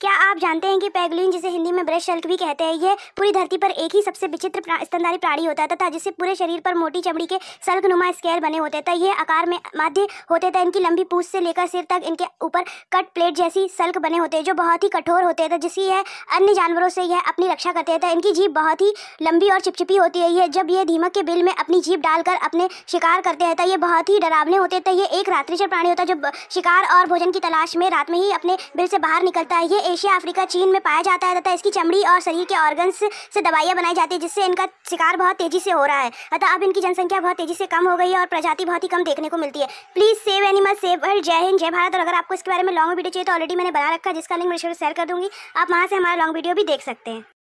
क्या आप जानते हैं कि पैगलिन जिसे हिंदी में ब्रश शल्क भी कहते हैं यह पूरी धरती पर एक ही सबसे विचित्र स्तनधारी प्राणी होता था जिससे पूरे शरीर पर मोटी चमड़ी के शल्क नुमा स्केल बने होते थे यह आकार में माध्य होते थे इनकी लंबी पूछ से लेकर सिर तक इनके ऊपर कट प्लेट जैसी सल्क बने होते जो बहुत ही कठोर होते थे जिससे यह अन्य जानवरों से यह अपनी रक्षा करते थे इनकी जीप बहुत ही लंबी और चिपचिपी होती है यह जब यह धीमक के बिल में अपनी जीप डालकर अपने शिकार करते तो ये बहुत ही डरावने होते थे ये एक रात्रिचर प्राणी होता है जो शिकार और भोजन की तलाश में रात में ही अपने बिल से बाहर निकलता है ये एशिया अफ्रीका चीन में पाया जाता है तथा इसकी चमड़ी और शरीर के ऑर्गन्स से दवाइयाँ बनाई जाती है जिससे इनका शिकार बहुत तेजी से हो रहा है अतः अब इनकी जनसंख्या बहुत तेजी से कम हो गई है और प्रजाति बहुत ही कम देखने को मिलती है please save animal save world जय हिंद जय भारत और अगर आपको इसके बारे में लॉन्ग वीडियो चाहिए तो ऑलरेडी मैंने बना रखा है जिसका लिंक मैं शेयर कर दूँगी आप वहाँ से हमारा लॉन्ग वीडियो भी देख सकते हैं